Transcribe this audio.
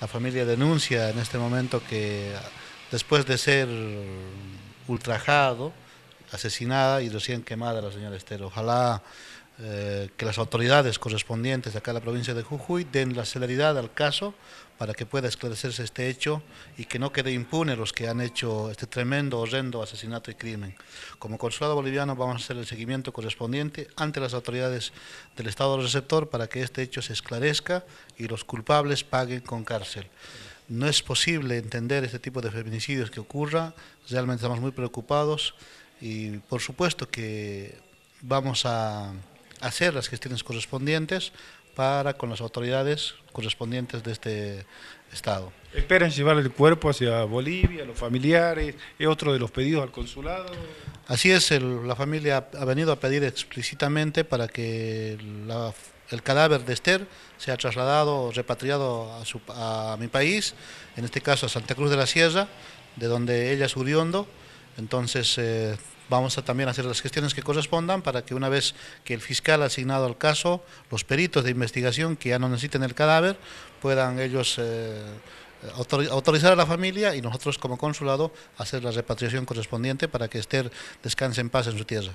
La familia denuncia en este momento que después de ser ultrajado, asesinada y recién quemada la señora Esther, ojalá eh, que las autoridades correspondientes de acá en la provincia de Jujuy den la celeridad al caso para que pueda esclarecerse este hecho y que no quede impune los que han hecho este tremendo, horrendo asesinato y crimen. Como consulado boliviano vamos a hacer el seguimiento correspondiente ante las autoridades del Estado receptor para que este hecho se esclarezca y los culpables paguen con cárcel no es posible entender este tipo de feminicidios que ocurra, realmente estamos muy preocupados y por supuesto que vamos a hacer las gestiones correspondientes para con las autoridades correspondientes de este estado. ¿Esperan llevar el cuerpo hacia Bolivia, los familiares? ¿Es otro de los pedidos al consulado? Así es, la familia ha venido a pedir explícitamente para que el cadáver de Esther sea trasladado repatriado a, mi país, en este caso a Santa Cruz de la Sierra, de donde ella es oriundo. Entonces, eh, Vamos a también hacer las gestiones que correspondan para que una vez que el fiscal ha asignado al caso, los peritos de investigación que ya no necesiten el cadáver, puedan ellos... Eh, autorizar a la familia y nosotros como consulado hacer la repatriación correspondiente para que Esther descanse en paz en su tierra.